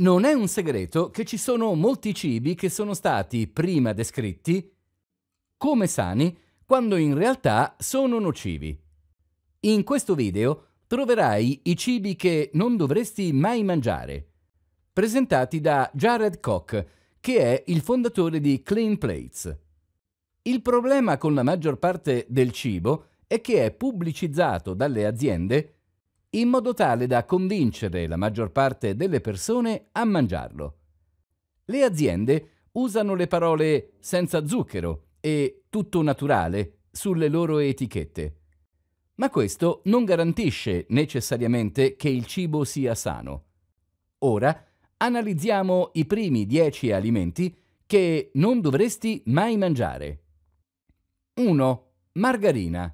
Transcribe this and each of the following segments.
Non è un segreto che ci sono molti cibi che sono stati prima descritti come sani quando in realtà sono nocivi. In questo video troverai i cibi che non dovresti mai mangiare, presentati da Jared Koch, che è il fondatore di Clean Plates. Il problema con la maggior parte del cibo è che è pubblicizzato dalle aziende in modo tale da convincere la maggior parte delle persone a mangiarlo. Le aziende usano le parole senza zucchero e tutto naturale sulle loro etichette. Ma questo non garantisce necessariamente che il cibo sia sano. Ora analizziamo i primi 10 alimenti che non dovresti mai mangiare. 1. Margarina.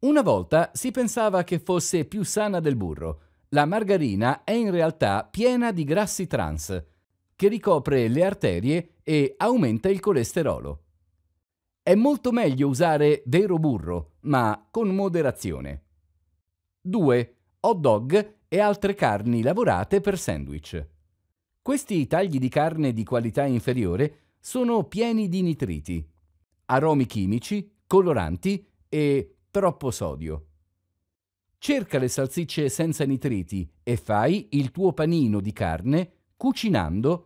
Una volta si pensava che fosse più sana del burro. La margarina è in realtà piena di grassi trans, che ricopre le arterie e aumenta il colesterolo. È molto meglio usare vero burro, ma con moderazione. 2. Hot dog e altre carni lavorate per sandwich. Questi tagli di carne di qualità inferiore sono pieni di nitriti, aromi chimici, coloranti e troppo sodio. Cerca le salsicce senza nitriti e fai il tuo panino di carne cucinando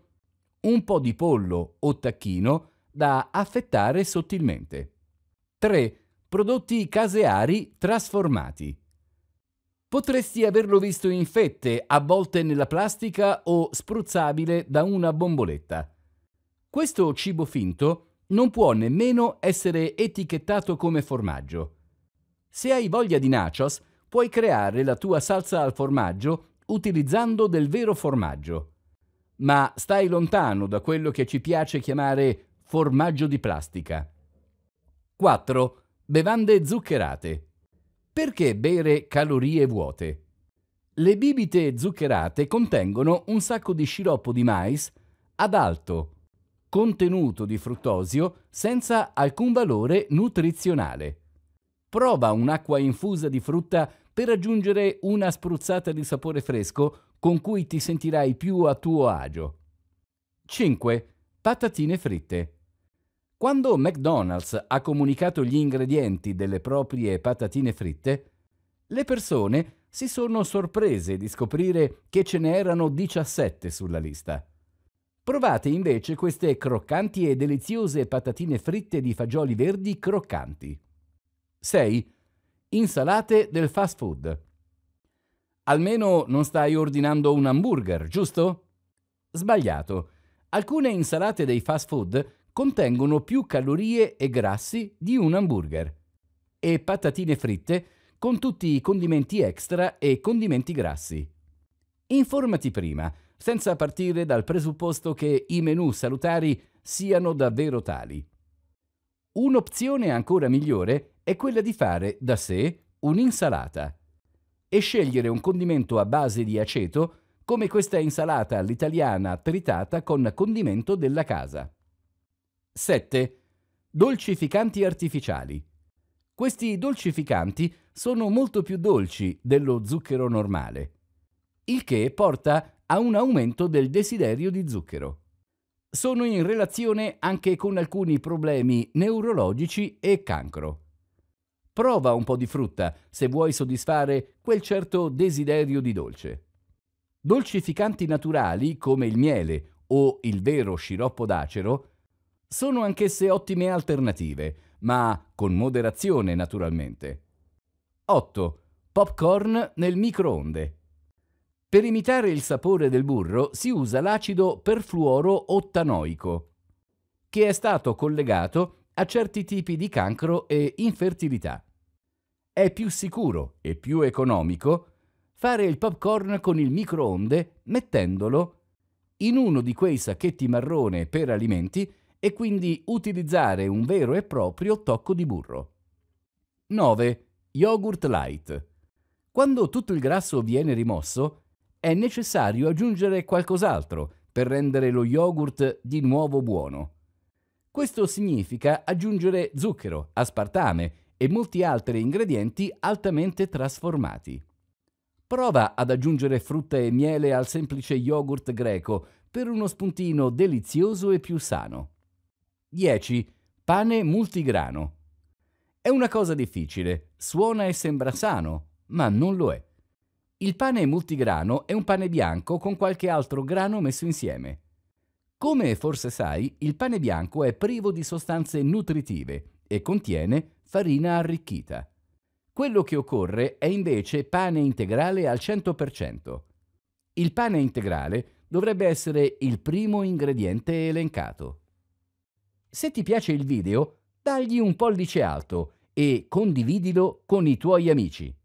un po' di pollo o tacchino da affettare sottilmente. 3. Prodotti caseari trasformati. Potresti averlo visto in fette, avvolte nella plastica o spruzzabile da una bomboletta. Questo cibo finto non può nemmeno essere etichettato come formaggio. Se hai voglia di nachos, puoi creare la tua salsa al formaggio utilizzando del vero formaggio. Ma stai lontano da quello che ci piace chiamare formaggio di plastica. 4. Bevande zuccherate. Perché bere calorie vuote? Le bibite zuccherate contengono un sacco di sciroppo di mais ad alto contenuto di fruttosio senza alcun valore nutrizionale. Prova un'acqua infusa di frutta per aggiungere una spruzzata di sapore fresco con cui ti sentirai più a tuo agio. 5. Patatine fritte. Quando McDonald's ha comunicato gli ingredienti delle proprie patatine fritte, le persone si sono sorprese di scoprire che ce n'erano 17 sulla lista. Provate invece queste croccanti e deliziose patatine fritte di fagioli verdi croccanti. 6. Insalate del fast food. Almeno non stai ordinando un hamburger, giusto? Sbagliato. Alcune insalate dei fast food contengono più calorie e grassi di un hamburger. E patatine fritte con tutti i condimenti extra e condimenti grassi. Informati prima, senza partire dal presupposto che i menù salutari siano davvero tali. Un'opzione ancora migliore è quella di fare da sé un'insalata e scegliere un condimento a base di aceto come questa insalata all'italiana tritata con condimento della casa. 7. Dolcificanti artificiali. Questi dolcificanti sono molto più dolci dello zucchero normale, il che porta a un aumento del desiderio di zucchero sono in relazione anche con alcuni problemi neurologici e cancro. Prova un po' di frutta se vuoi soddisfare quel certo desiderio di dolce. Dolcificanti naturali come il miele o il vero sciroppo d'acero sono anch'esse ottime alternative, ma con moderazione naturalmente. 8. Popcorn nel microonde. Per imitare il sapore del burro si usa l'acido perfluoro-ottanoico, che è stato collegato a certi tipi di cancro e infertilità. È più sicuro e più economico fare il popcorn con il microonde mettendolo in uno di quei sacchetti marrone per alimenti e quindi utilizzare un vero e proprio tocco di burro. 9. Yogurt light. Quando tutto il grasso viene rimosso, è necessario aggiungere qualcos'altro per rendere lo yogurt di nuovo buono. Questo significa aggiungere zucchero, aspartame e molti altri ingredienti altamente trasformati. Prova ad aggiungere frutta e miele al semplice yogurt greco per uno spuntino delizioso e più sano. 10. Pane multigrano. È una cosa difficile, suona e sembra sano, ma non lo è. Il pane multigrano è un pane bianco con qualche altro grano messo insieme. Come forse sai, il pane bianco è privo di sostanze nutritive e contiene farina arricchita. Quello che occorre è invece pane integrale al 100%. Il pane integrale dovrebbe essere il primo ingrediente elencato. Se ti piace il video, dagli un pollice alto e condividilo con i tuoi amici.